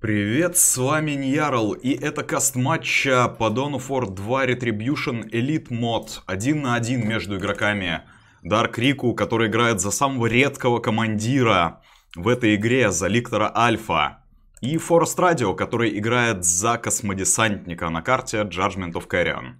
Привет, с вами Ньярл, и это каст матча по Dawn of War 2 Retribution Elite Mod. Один на один между игроками. Дарк Рику, который играет за самого редкого командира в этой игре, за Ликтора Альфа. И Форест Радио, который играет за космодесантника на карте Judgment of Carrion.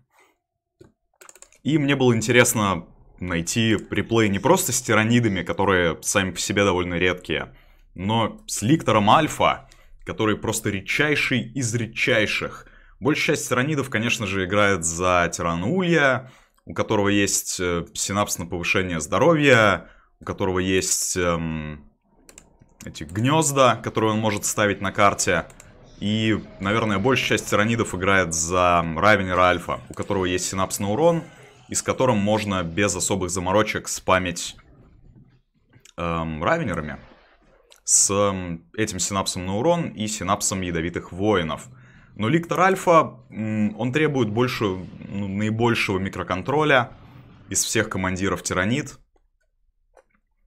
И мне было интересно найти реплей не просто с тиранидами, которые сами по себе довольно редкие, но с Ликтором Альфа, который просто редчайший из редчайших. Большая часть тиранидов, конечно же, играет за тиранулья, у которого есть э, синапс на повышение здоровья, у которого есть эм, эти гнезда, которые он может ставить на карте. И, наверное, большая часть тиранидов играет за Равенера Альфа, у которого есть синапс на урон, и с которым можно без особых заморочек спамить эм, Равенерами с эм, этим синапсом на урон и синапсом ядовитых воинов. Но Ликтор Альфа, он требует больше, ну, наибольшего микроконтроля из всех командиров Тиранит.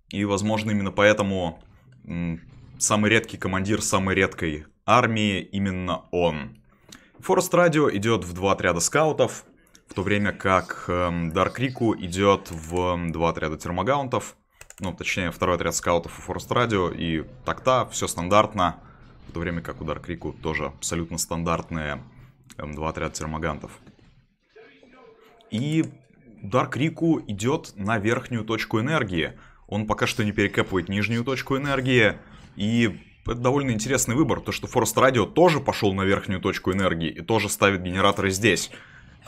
И, возможно, именно поэтому самый редкий командир самой редкой армии именно он. Форест Радио идет в два отряда скаутов, в то время как эм, Даркрику идет в эм, два отряда термогаунтов – ну, точнее, второй отряд скаутов у Forest Радио и такта, все стандартно, в то время как удар Крику тоже абсолютно стандартные эм, два отряда термогантов. И удар Крику идет на верхнюю точку энергии. Он пока что не перекапывает нижнюю точку энергии, и это довольно интересный выбор, то что Forest Радио тоже пошел на верхнюю точку энергии и тоже ставит генераторы здесь.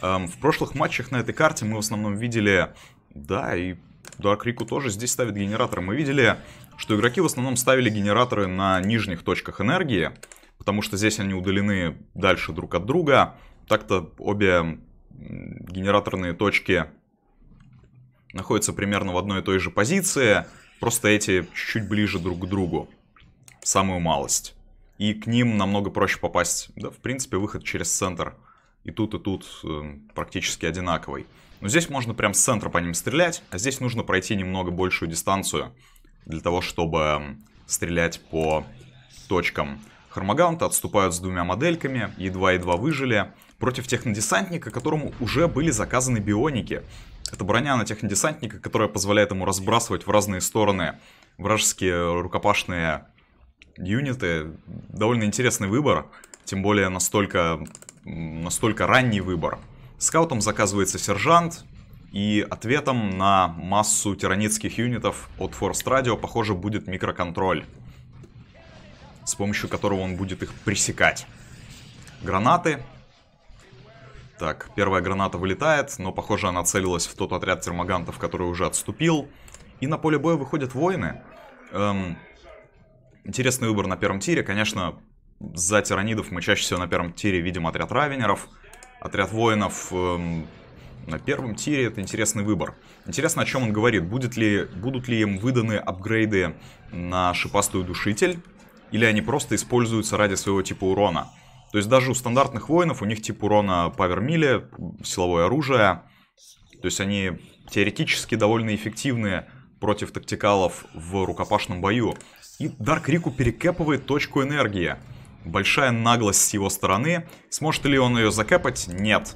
Эм, в прошлых матчах на этой карте мы в основном видели, да, и Dark Рику тоже здесь ставит генератор. Мы видели, что игроки в основном ставили генераторы на нижних точках энергии, потому что здесь они удалены дальше друг от друга. Так-то обе генераторные точки находятся примерно в одной и той же позиции, просто эти чуть-чуть ближе друг к другу, самую малость. И к ним намного проще попасть. Да, в принципе, выход через центр. И тут, и тут э, практически одинаковый. Но здесь можно прям с центра по ним стрелять, а здесь нужно пройти немного большую дистанцию для того, чтобы стрелять по точкам. Хармагаунты отступают с двумя модельками, едва-едва выжили, против технодесантника, которому уже были заказаны бионики. Это броня на технодесантника, которая позволяет ему разбрасывать в разные стороны вражеские рукопашные юниты. Довольно интересный выбор, тем более настолько, настолько ранний выбор. Скаутом заказывается сержант, и ответом на массу тиранитских юнитов от Forst Radio, похоже, будет микроконтроль, с помощью которого он будет их пресекать. Гранаты. Так, первая граната вылетает, но, похоже, она целилась в тот отряд термогантов, который уже отступил. И на поле боя выходят воины. Эм, интересный выбор на первом тире. Конечно, за тиранидов мы чаще всего на первом тире видим отряд равенеров — Отряд воинов эм, на первом тире это интересный выбор. Интересно, о чем он говорит. Будет ли, будут ли им выданы апгрейды на шипастую душитель? Или они просто используются ради своего типа урона? То есть даже у стандартных воинов у них тип урона павермили, силовое оружие. То есть они теоретически довольно эффективные против тактикалов в рукопашном бою. И Дарк Рику перекэпывает точку энергии. Большая наглость с его стороны. Сможет ли он ее закэпать? Нет.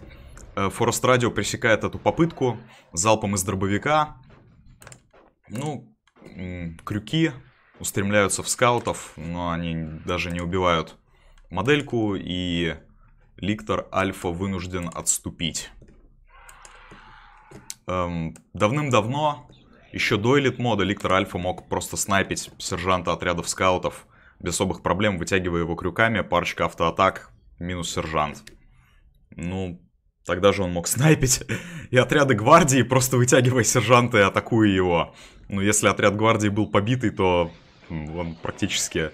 Форест э, Радио пресекает эту попытку залпом из дробовика. Ну, крюки устремляются в скаутов, но они даже не убивают модельку, и Ликтор Альфа вынужден отступить. Эм, давным-давно, еще до элит мода, Ликтор Альфа мог просто снайпить сержанта отрядов скаутов – без особых проблем вытягивая его крюками, парочка автоатак, минус сержант. Ну, тогда же он мог снайпить и отряды гвардии, просто вытягивая сержанта и атакуя его. Но если отряд гвардии был побитый, то он практически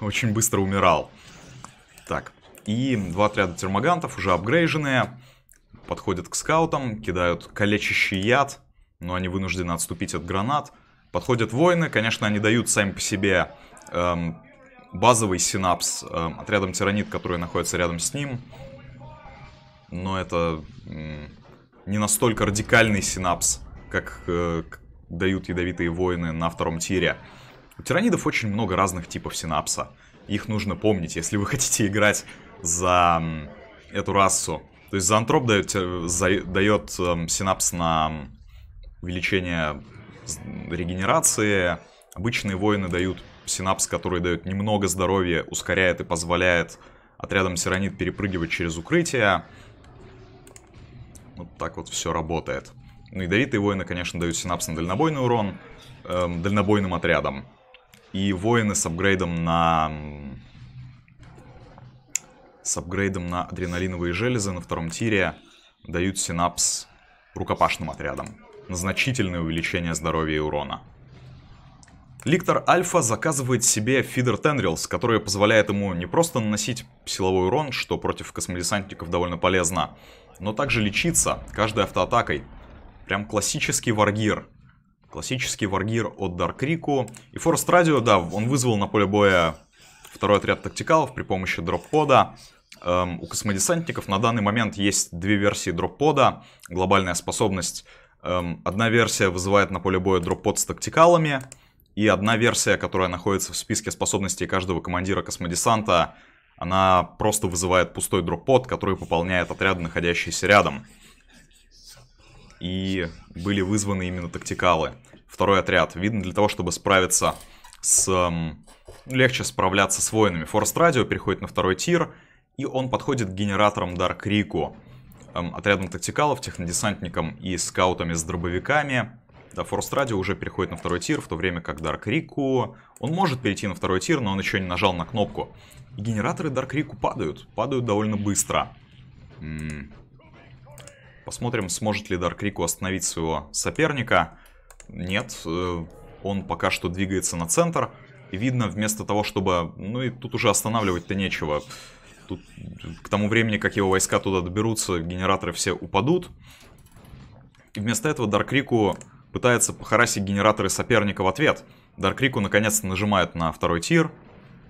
очень быстро умирал. Так, и два отряда термогантов, уже апгрейженные, подходят к скаутам, кидают калечащий яд, но они вынуждены отступить от гранат. Подходят воины, конечно, они дают сами по себе эм, базовый синапс э, отрядом тиранит, который находится рядом с ним. Но это э, не настолько радикальный синапс, как, э, дают ядовитые воины на втором тире. У тиранидов очень много разных типов синапса. Их нужно помнить, если вы хотите играть за эту расу. То есть зоантроп дает, за, дает э, синапс на увеличение регенерации. Обычные воины дают синапс, который дает немного здоровья, ускоряет и позволяет отрядам сиронит перепрыгивать через укрытие. Вот так вот все работает. Ну, ядовитые воины, конечно, дают синапс на дальнобойный урон эм, дальнобойным отрядам. И воины с апгрейдом на... С апгрейдом на адреналиновые железы на втором тире дают синапс рукопашным отрядам. На значительное увеличение здоровья и урона. Ликтор Альфа заказывает себе фидер Тенрилс, который позволяет ему не просто наносить силовой урон, что против космодесантников довольно полезно, но также лечиться каждой автоатакой. Прям классический варгир. Классический варгир от Даркрику. И Форест Радио, да, он вызвал на поле боя второй отряд тактикалов при помощи дроппода. Эм, у космодесантников на данный момент есть две версии дроп-пода. Глобальная способность. Эм, одна версия вызывает на поле боя дроп-под с тактикалами. И одна версия, которая находится в списке способностей каждого командира космодесанта, она просто вызывает пустой дроп-под, который пополняет отряды, находящиеся рядом. И были вызваны именно тактикалы. Второй отряд. Видно, для того, чтобы справиться с... Эм, легче справляться с воинами. Форст Радио переходит на второй тир, и он подходит к генераторам Дарк Рику. Эм, отрядом тактикалов, технодесантникам и скаутами с дробовиками. Force Radio уже переходит на второй тир, в то время как Дарк Рику Он может перейти на второй тир, но он еще не нажал на кнопку. И генераторы Дарк Рику падают. Падают довольно быстро. М -м. Посмотрим, сможет ли Дарк Рику остановить своего соперника. Нет, э он пока что двигается на центр. И видно, вместо того, чтобы... Ну и тут уже останавливать-то нечего. Тут к тому времени, как его войска туда доберутся, генераторы все упадут. И вместо этого Дарк Даркрику пытается похарасить генераторы соперника в ответ. Даркрику наконец-то нажимает на второй тир,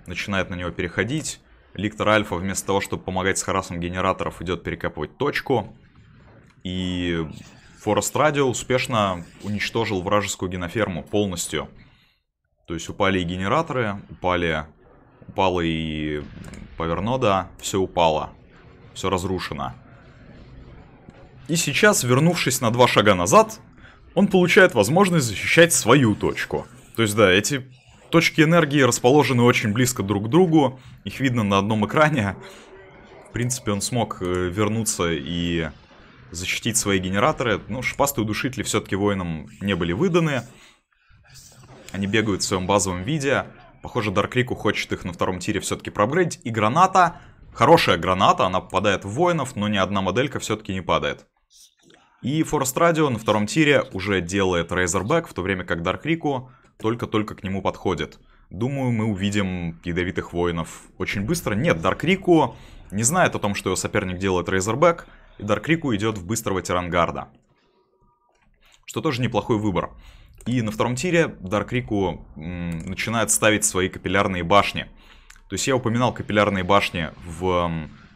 начинает на него переходить. Ликтор Альфа вместо того, чтобы помогать с харасом генераторов, идет перекапывать точку. И Форест Радио успешно уничтожил вражескую геноферму полностью. То есть упали и генераторы, упали, упало и повернода, все упало, все разрушено. И сейчас, вернувшись на два шага назад, он получает возможность защищать свою точку. То есть, да, эти точки энергии расположены очень близко друг к другу, их видно на одном экране. В принципе, он смог э, вернуться и защитить свои генераторы. Ну, шипастые удушители все-таки воинам не были выданы. Они бегают в своем базовом виде. Похоже, Даркрику хочет их на втором тире все-таки проапгрейдить. И граната, хорошая граната, она попадает в воинов, но ни одна моделька все-таки не падает. И Forest Radio на втором тире уже делает Razorback, в то время как Dark Rico только-только к нему подходит. Думаю, мы увидим ядовитых воинов очень быстро. Нет, Dark Rico не знает о том, что его соперник делает Razorback, и Dark Rico идет в быстрого тирангарда. Что тоже неплохой выбор. И на втором тире Dark Rico начинает ставить свои капиллярные башни. То есть я упоминал капиллярные башни в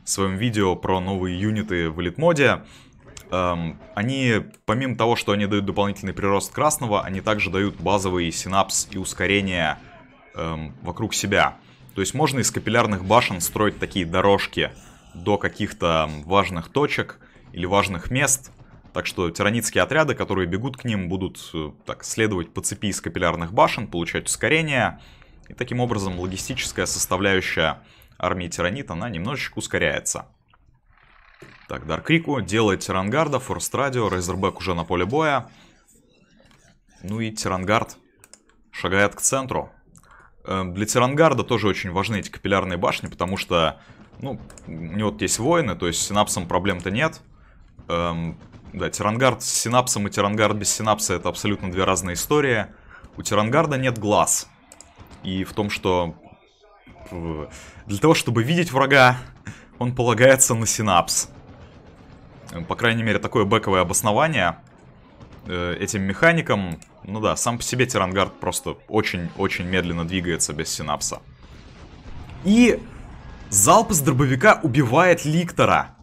своем видео про новые юниты в элитмоде. моде эм, они, помимо того, что они дают дополнительный прирост красного, они также дают базовый синапс и ускорение эм, вокруг себя. То есть можно из капиллярных башен строить такие дорожки до каких-то эм, важных точек или важных мест. Так что тиранитские отряды, которые бегут к ним, будут э, так следовать по цепи из капиллярных башен, получать ускорение. И таким образом логистическая составляющая армии тиранит, она немножечко ускоряется. Так, Даркрику делает Тирангарда, Форст Радио, Рейзербэк уже на поле боя. Ну и Тирангард шагает к центру. Эм, для Тирангарда тоже очень важны эти капиллярные башни, потому что, ну, у него есть воины, то есть с синапсом проблем-то нет. Эм, да, Тирангард с синапсом и Тирангард без синапса это абсолютно две разные истории. У Тирангарда нет глаз. И в том, что для того, чтобы видеть врага, он полагается на синапс. По крайней мере, такое бэковое обоснование э, этим механикам. Ну да, сам по себе Тирангард просто очень-очень медленно двигается без синапса. И залп с дробовика убивает Ликтора.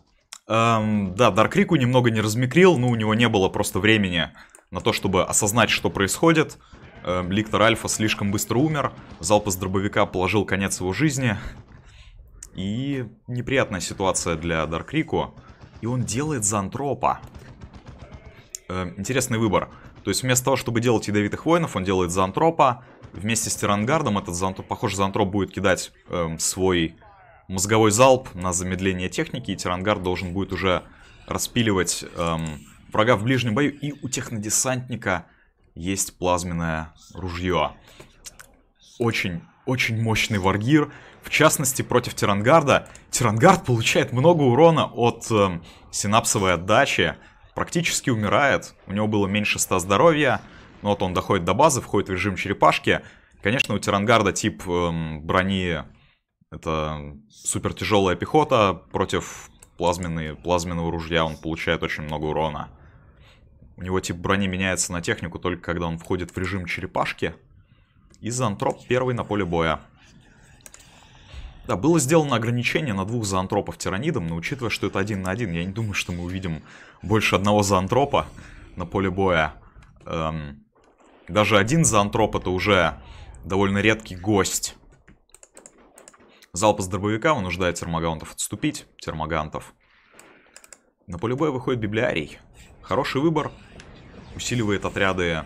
Эм, да, Даркрику немного не размикрил, но у него не было просто времени на то, чтобы осознать, что происходит. Эм, Ликтор Альфа слишком быстро умер, залп из дробовика положил конец его жизни. И неприятная ситуация для Даркрику. Рику. И он делает зантропа. Э, интересный выбор. То есть вместо того, чтобы делать ядовитых воинов, он делает зантропа. Вместе с тирангардом этот зантроп, похоже, зантроп будет кидать э, свой мозговой залп на замедление техники. И тирангард должен будет уже распиливать э, врага в ближнем бою. И у технодесантника есть плазменное ружье. Очень очень мощный варгир. В частности, против Тирангарда. Тирангард получает много урона от э, синапсовой отдачи. Практически умирает. У него было меньше 100 здоровья. Но вот он доходит до базы, входит в режим черепашки. Конечно, у Тирангарда тип э, брони это супер тяжелая пехота против плазменный, плазменного ружья. Он получает очень много урона. У него тип брони меняется на технику только когда он входит в режим черепашки. И Зантроп первый на поле боя. Да, было сделано ограничение на двух заантропов тиранидом, но учитывая, что это один на один, я не думаю, что мы увидим больше одного заантропа на поле боя. Эм, даже один заантроп это уже довольно редкий гость. Залп из дробовика вынуждает термогантов отступить. Термогантов. На поле боя выходит библиарий. Хороший выбор. Усиливает отряды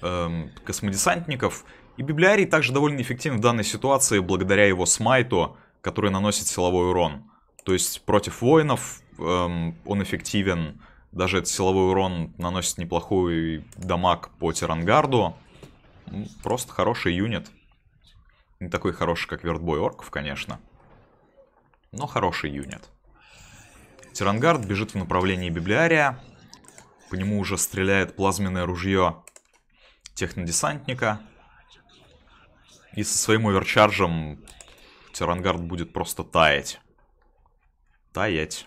эм, космодесантников. И Библиарий также довольно эффективен в данной ситуации благодаря его смайту, который наносит силовой урон. То есть против воинов эм, он эффективен, даже этот силовой урон наносит неплохой дамаг по Тирангарду. Ну, просто хороший юнит. Не такой хороший, как вертбой орков, конечно. Но хороший юнит. Тирангард бежит в направлении Библиария. По нему уже стреляет плазменное ружье технодесантника. И со своим оверчаржем Тирангард будет просто таять. Таять.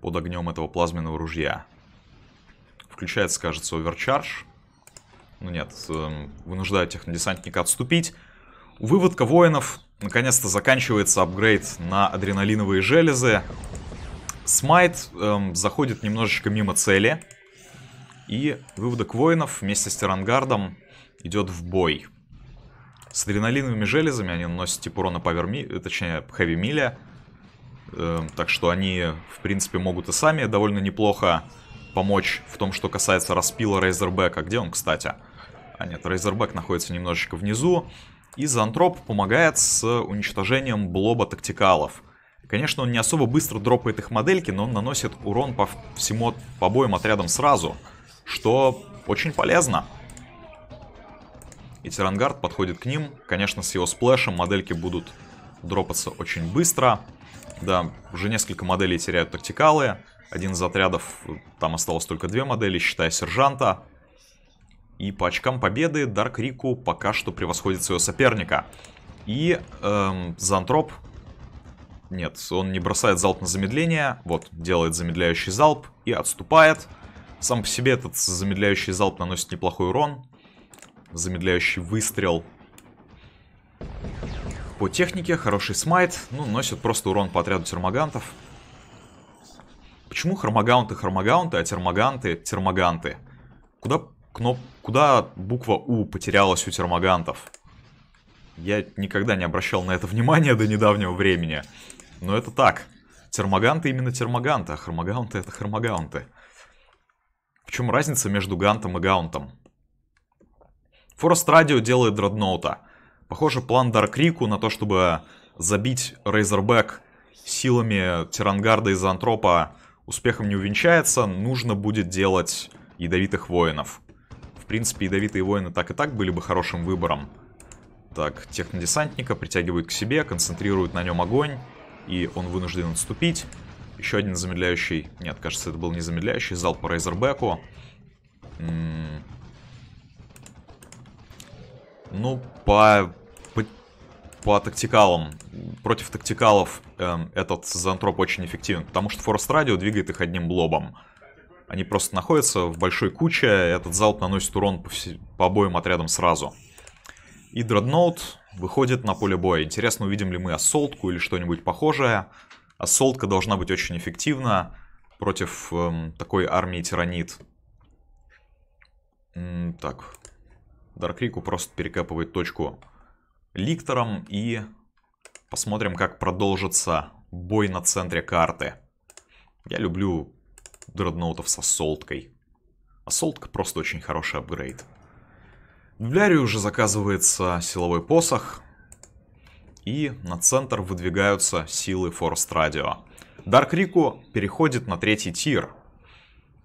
Под огнем этого плазменного ружья. Включается, кажется, оверчардж. Ну нет, эм, вынуждаю технодесантника отступить. У выводка воинов наконец-то заканчивается апгрейд на адреналиновые железы. Смайт эм, заходит немножечко мимо цели. И выводок воинов вместе с Тирангардом идет в бой. С адреналиновыми железами они наносят тип урона павер э, точнее, хэви миля. так что они, в принципе, могут и сами довольно неплохо помочь в том, что касается распила Рейзербека. Где он, кстати? А нет, Рейзербек находится немножечко внизу. И Зантроп помогает с уничтожением блоба тактикалов. Конечно, он не особо быстро дропает их модельки, но он наносит урон по всему, по обоим отрядам сразу, что очень полезно. И Тирангард подходит к ним. Конечно, с его сплэшем модельки будут дропаться очень быстро. Да, уже несколько моделей теряют тактикалы. Один из отрядов, там осталось только две модели, считая сержанта. И по очкам победы Дарк Рику пока что превосходит своего соперника. И эм, Зантроп... Нет, он не бросает залп на замедление. Вот, делает замедляющий залп и отступает. Сам по себе этот замедляющий залп наносит неплохой урон замедляющий выстрел. По технике хороший смайт, ну, носит просто урон по отряду термогантов. Почему хромогаунты хромогаунты, а термоганты термоганты? Куда, кноп... Куда буква У потерялась у термогантов? Я никогда не обращал на это внимания до недавнего времени. Но это так. Термоганты именно термоганты, а хромогаунты это хромогаунты. В чем разница между гантом и гаунтом? Форест Радио делает дредноута. Похоже, план Даркрику на то, чтобы забить Razorback силами Тирангарда и Зантропа успехом не увенчается, нужно будет делать Ядовитых Воинов. В принципе, Ядовитые Воины так и так были бы хорошим выбором. Так, технодесантника притягивают к себе, концентрируют на нем огонь, и он вынужден отступить. Еще один замедляющий, нет, кажется, это был не замедляющий, залп по Рейзербеку. Ну, по, по, по тактикалам. Против тактикалов эм, этот зантроп очень эффективен, потому что Форест Радио двигает их одним блобом. Они просто находятся в большой куче, этот залп наносит урон по, все, по обоим отрядам сразу. И Дредноут выходит на поле боя. Интересно, увидим ли мы ассолтку или что-нибудь похожее. Ассолтка должна быть очень эффективна против эм, такой армии тиранит. так, Даркрику просто перекапывает точку ликтором и посмотрим, как продолжится бой на центре карты. Я люблю дредноутов с ассолткой. Ассолтка просто очень хороший апгрейд. В Блярию уже заказывается силовой посох. И на центр выдвигаются силы Форест Радио. Дарк Рику переходит на третий тир.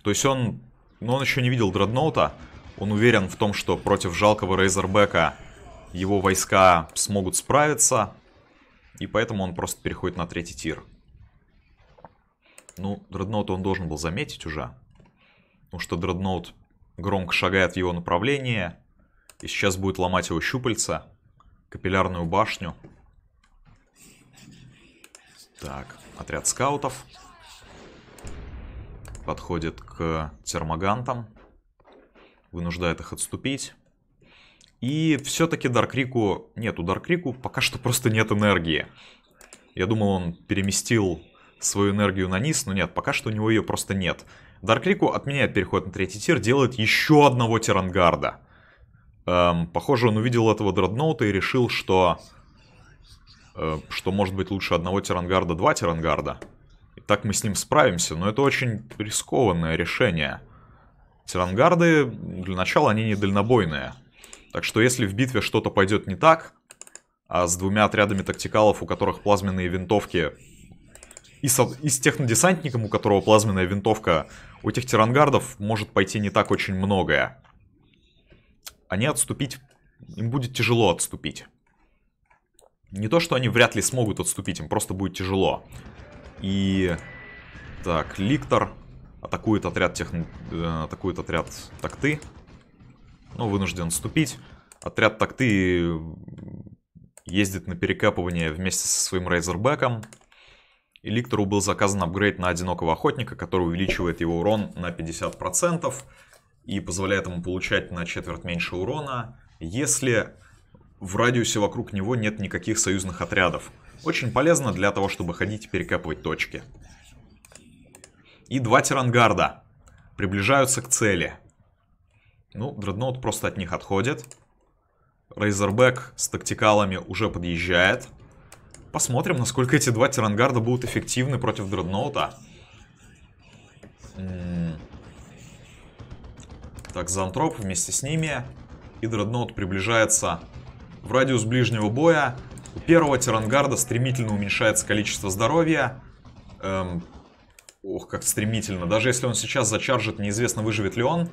То есть он... Но ну, он еще не видел дредноута. Он уверен в том, что против жалкого Рейзербека его войска смогут справиться. И поэтому он просто переходит на третий тир. Ну, дредноут он должен был заметить уже. Потому что дредноут громко шагает в его направление И сейчас будет ломать его щупальца. Капиллярную башню. Так, отряд скаутов. Подходит к термогантам вынуждает их отступить. И все-таки Даркрику... Нет, у Даркрику пока что просто нет энергии. Я думал, он переместил свою энергию на низ, но нет, пока что у него ее просто нет. Даркрику отменяет переход на третий тир, делает еще одного тирангарда. Эм, похоже, он увидел этого дредноута и решил, что... Э, что может быть лучше одного тирангарда, два тирангарда. И так мы с ним справимся, но это очень рискованное решение. Тирангарды, для начала, они не дальнобойные. Так что если в битве что-то пойдет не так, а с двумя отрядами тактикалов, у которых плазменные винтовки, и с, и с технодесантником, у которого плазменная винтовка, у этих тирангардов может пойти не так очень многое. Они отступить, им будет тяжело отступить. Не то, что они вряд ли смогут отступить, им просто будет тяжело. И... Так, Ликтор атакует отряд тех э, атакует отряд такты. Ну, вынужден отступить. Отряд такты ездит на перекапывание вместе со своим Рейзербеком. Эликтору был заказан апгрейд на одинокого охотника, который увеличивает его урон на 50% и позволяет ему получать на четверть меньше урона, если в радиусе вокруг него нет никаких союзных отрядов. Очень полезно для того, чтобы ходить и перекапывать точки. И два тирангарда приближаются к цели. Ну, дредноут просто от них отходит. Рейзербэк с тактикалами уже подъезжает. Посмотрим, насколько эти два тирангарда будут эффективны против дредноута. Так, Зантроп вместе с ними. И дредноут приближается в радиус ближнего боя. У первого тирангарда стремительно уменьшается количество здоровья. Эм, Ох, как стремительно. Даже если он сейчас зачаржит, неизвестно, выживет ли он.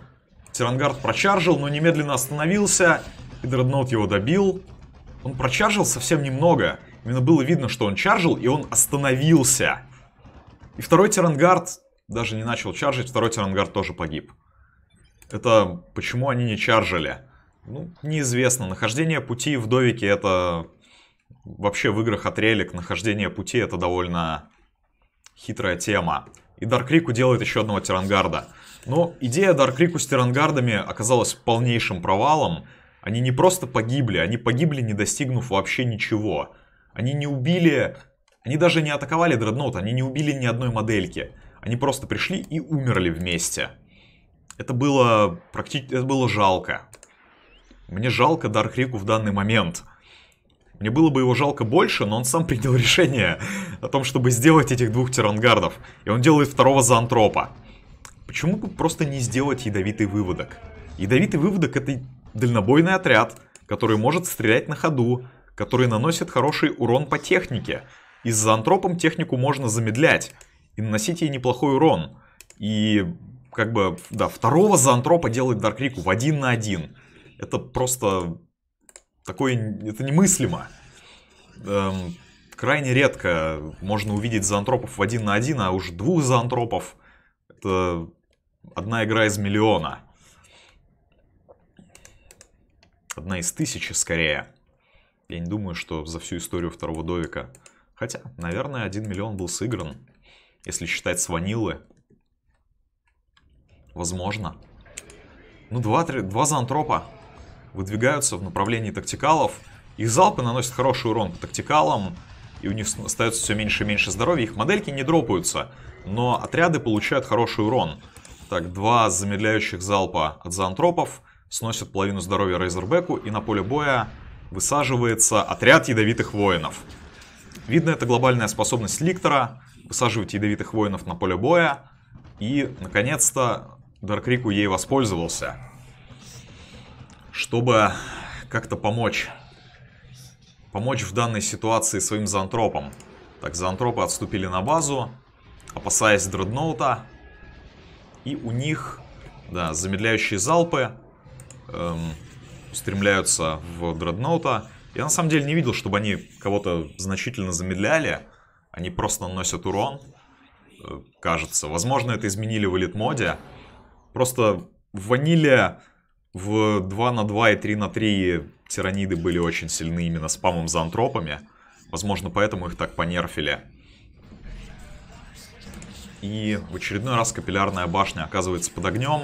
Тирангард прочаржил, но немедленно остановился. И Дредноут его добил. Он прочаржил совсем немного. Именно было видно, что он чаржил, и он остановился. И второй Тирангард даже не начал чаржить, второй Тирангард тоже погиб. Это почему они не чаржили? Ну, неизвестно. Нахождение пути в Довике это... Вообще в играх от релик нахождение пути это довольно Хитрая тема. И Даркрику делает еще одного Тирангарда. Но идея Даркрику с Тирангардами оказалась полнейшим провалом. Они не просто погибли, они погибли, не достигнув вообще ничего. Они не убили... Они даже не атаковали Дредноут, они не убили ни одной модельки. Они просто пришли и умерли вместе. Это было практически... Это было жалко. Мне жалко Даркрику в данный момент. Мне было бы его жалко больше, но он сам принял решение о том, чтобы сделать этих двух тирангардов. И он делает второго за антропа. Почему бы просто не сделать ядовитый выводок? Ядовитый выводок это дальнобойный отряд, который может стрелять на ходу, который наносит хороший урон по технике. И с антропом технику можно замедлять и наносить ей неплохой урон. И как бы, да, второго за антропа делает Даркрику в один на один. Это просто Такое, это немыслимо. Эм, крайне редко можно увидеть зоантропов в один на один, а уж двух зоантропов это одна игра из миллиона. Одна из тысячи скорее. Я не думаю, что за всю историю второго довика. Хотя, наверное, один миллион был сыгран, если считать с ванилы. Возможно. Ну, два, три, два зоантропа выдвигаются в направлении тактикалов. Их залпы наносят хороший урон по тактикалам, и у них остается все меньше и меньше здоровья. Их модельки не дропаются, но отряды получают хороший урон. Так, два замедляющих залпа от заантропов сносят половину здоровья Рейзербеку, и на поле боя высаживается отряд ядовитых воинов. Видно, это глобальная способность Ликтора высаживать ядовитых воинов на поле боя. И, наконец-то, Даркрику ей воспользовался чтобы как-то помочь. Помочь в данной ситуации своим зантропам. Так, зантропы отступили на базу, опасаясь дредноута. И у них, да, замедляющие залпы эм, устремляются в дредноута. Я на самом деле не видел, чтобы они кого-то значительно замедляли. Они просто наносят урон, э, кажется. Возможно, это изменили в элит-моде. Просто в в 2 на 2 и 3 на 3 тираниды были очень сильны именно спамом за антропами. Возможно, поэтому их так понерфили. И в очередной раз капиллярная башня оказывается под огнем.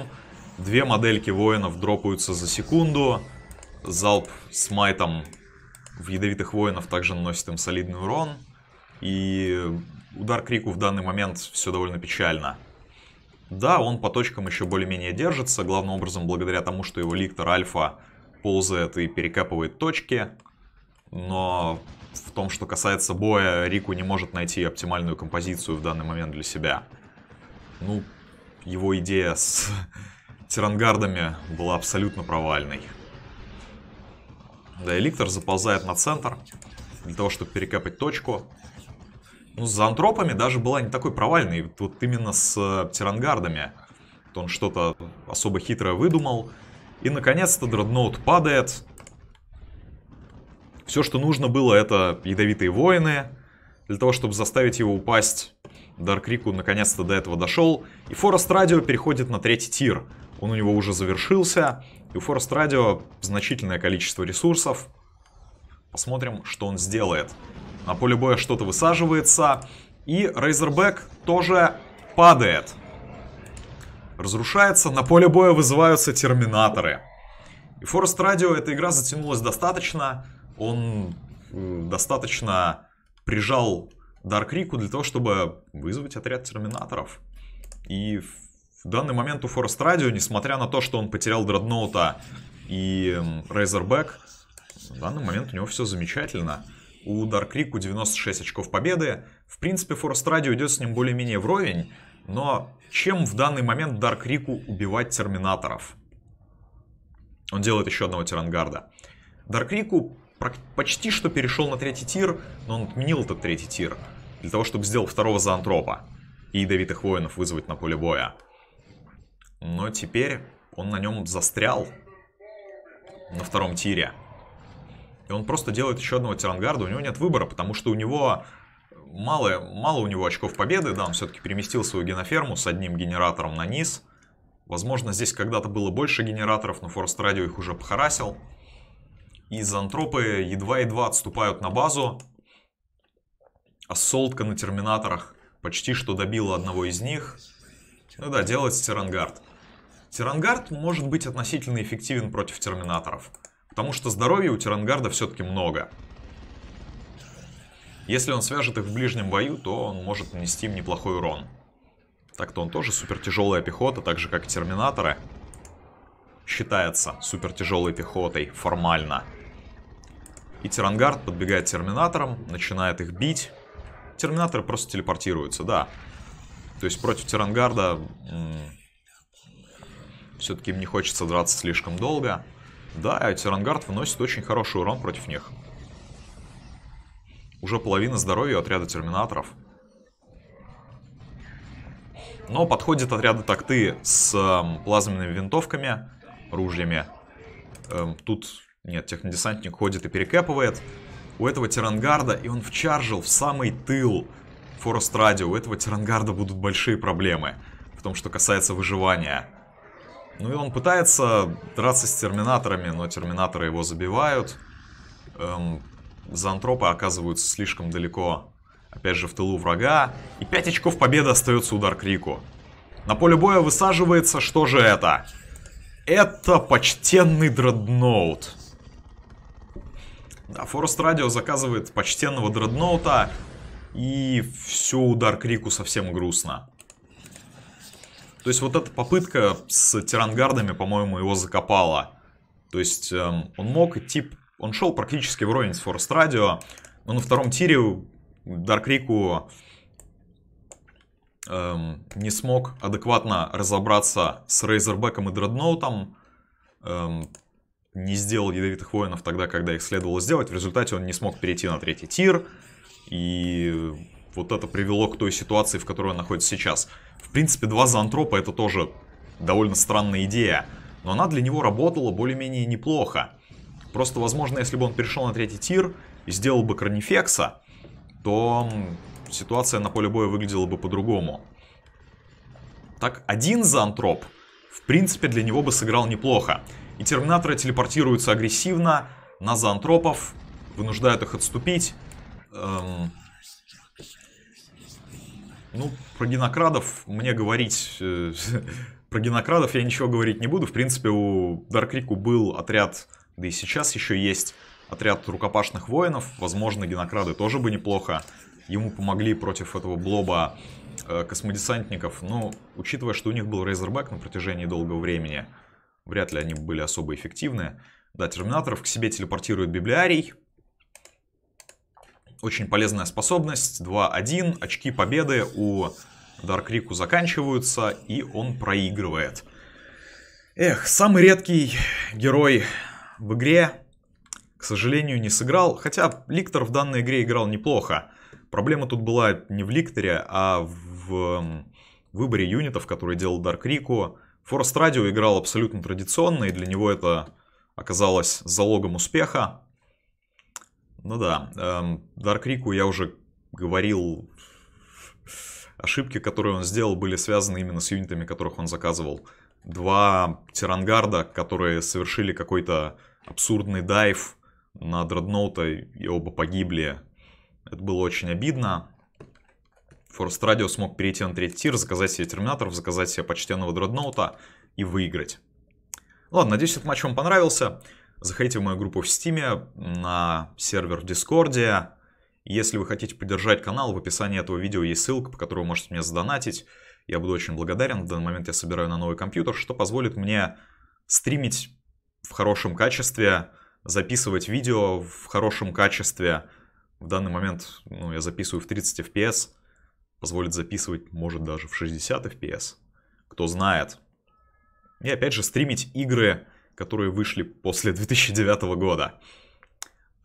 Две модельки воинов дропаются за секунду. Залп с майтом в ядовитых воинов также наносит им солидный урон. И удар Крику в данный момент все довольно печально. Да, он по точкам еще более-менее держится, главным образом благодаря тому, что его ликтор альфа ползает и перекапывает точки. Но в том, что касается боя, Рику не может найти оптимальную композицию в данный момент для себя. Ну, его идея с тирангардами была абсолютно провальной. Да, Эликтор заползает на центр для того, чтобы перекапать точку. Ну, с зантропами даже была не такой провальной. вот именно с э, тирангардами. он что-то особо хитрое выдумал. И, наконец-то, дредноут падает. Все, что нужно было, это ядовитые воины. Для того, чтобы заставить его упасть, Даркрику наконец-то до этого дошел. И Форест Радио переходит на третий тир. Он у него уже завершился. И у Форест Радио значительное количество ресурсов. Посмотрим, что он сделает. На поле боя что-то высаживается. И Рейзербэк тоже падает. Разрушается. На поле боя вызываются терминаторы. И Forest Radio эта игра затянулась достаточно. Он достаточно прижал Дарк Рику для того, чтобы вызвать отряд терминаторов. И в данный момент у Forest Radio, несмотря на то, что он потерял Дредноута и Razorback, в данный момент у него все замечательно. У Dark Riku 96 очков победы. В принципе, Forest Radio идет с ним более-менее вровень. Но чем в данный момент Dark Riku убивать терминаторов? Он делает еще одного тирангарда. Dark Riku почти что перешел на третий тир, но он отменил этот третий тир. Для того, чтобы сделать второго заантропа. И ядовитых воинов вызвать на поле боя. Но теперь он на нем застрял. На втором тире. И он просто делает еще одного Тирангарда, у него нет выбора, потому что у него мало, мало у него очков победы, да, он все-таки переместил свою геноферму с одним генератором на низ. Возможно, здесь когда-то было больше генераторов, но Форест Радио их уже похарасил. И зантропы едва-едва отступают на базу. Ассолтка на терминаторах почти что добила одного из них. Ну да, делается Тирангард. Тирангард может быть относительно эффективен против терминаторов. Потому что здоровья у Тирангарда все-таки много. Если он свяжет их в ближнем бою, то он может нанести им неплохой урон. Так-то он тоже супер пехота, так же как и Терминаторы. Считается супертяжелой пехотой формально. И Тирангард подбегает Терминатором, начинает их бить. Терминаторы просто телепортируются, да. То есть против Тирангарда все-таки им не хочется драться слишком долго. Да, Тирангард вносит очень хороший урон против них. Уже половина здоровья отряда терминаторов. Но подходят отряды такты с эм, плазменными винтовками, ружьями. Эм, тут, нет, технодесантник ходит и перекапывает. У этого Тирангарда, и он вчаржил в самый тыл Форест Радио. У этого Тирангарда будут большие проблемы в том, что касается выживания. Ну и он пытается драться с терминаторами, но терминаторы его забивают. Эм, зоантропы оказываются слишком далеко, опять же, в тылу врага. И 5 очков победы остается удар Крику. На поле боя высаживается, что же это? Это почтенный дредноут. Да, Форест Радио заказывает почтенного дредноута. И все, удар Крику совсем грустно. То есть вот эта попытка с тирангардами, по-моему, его закопала. То есть эм, он мог идти, он шел практически вровень с Форест Радио, но на втором тире Даркрику эм, не смог адекватно разобраться с Рейзербеком и Дредноутом, эм, не сделал ядовитых воинов тогда, когда их следовало сделать. В результате он не смог перейти на третий тир, и вот это привело к той ситуации, в которой он находится сейчас. В принципе, два зоантропа это тоже довольно странная идея, но она для него работала более-менее неплохо. Просто, возможно, если бы он перешел на третий тир и сделал бы Кронифекса, то ситуация на поле боя выглядела бы по-другому. Так, один зоантроп, в принципе, для него бы сыграл неплохо. И терминаторы телепортируются агрессивно на зоантропов, вынуждают их отступить. Эм, ну, про генокрадов мне говорить... Э, про генокрадов я ничего говорить не буду. В принципе, у Даркрику был отряд, да и сейчас еще есть отряд рукопашных воинов. Возможно, генокрады тоже бы неплохо. Ему помогли против этого блоба э, космодесантников. Но, учитывая, что у них был Razorback на протяжении долгого времени, вряд ли они были особо эффективны. Да, терминаторов к себе телепортирует библиарий. Очень полезная способность. 2-1. Очки победы у Дарк Рику заканчиваются, и он проигрывает. Эх, самый редкий герой в игре, к сожалению, не сыграл. Хотя Ликтор в данной игре играл неплохо. Проблема тут была не в Ликторе, а в выборе юнитов, которые делал Дарк Рику Форест Радио играл абсолютно традиционно, и для него это оказалось залогом успеха. Ну да, эм, Дарк Рику я уже говорил, ошибки, которые он сделал, были связаны именно с юнитами, которых он заказывал. Два тирангарда, которые совершили какой-то абсурдный дайв на дредноута и оба погибли. Это было очень обидно. Форст Радио смог перейти на третий тир, заказать себе терминаторов, заказать себе почтенного дредноута и выиграть. Ладно, надеюсь, этот матч вам понравился. Заходите в мою группу в Стиме, на сервер в Дискорде. Если вы хотите поддержать канал, в описании этого видео есть ссылка, по которой вы можете мне задонатить. Я буду очень благодарен. В данный момент я собираю на новый компьютер, что позволит мне стримить в хорошем качестве, записывать видео в хорошем качестве. В данный момент ну, я записываю в 30 FPS, позволит записывать, может, даже в 60 FPS. Кто знает. И опять же, стримить игры которые вышли после 2009 года.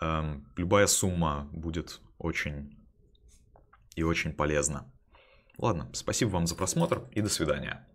Эм, любая сумма будет очень и очень полезна. Ладно, спасибо вам за просмотр и до свидания.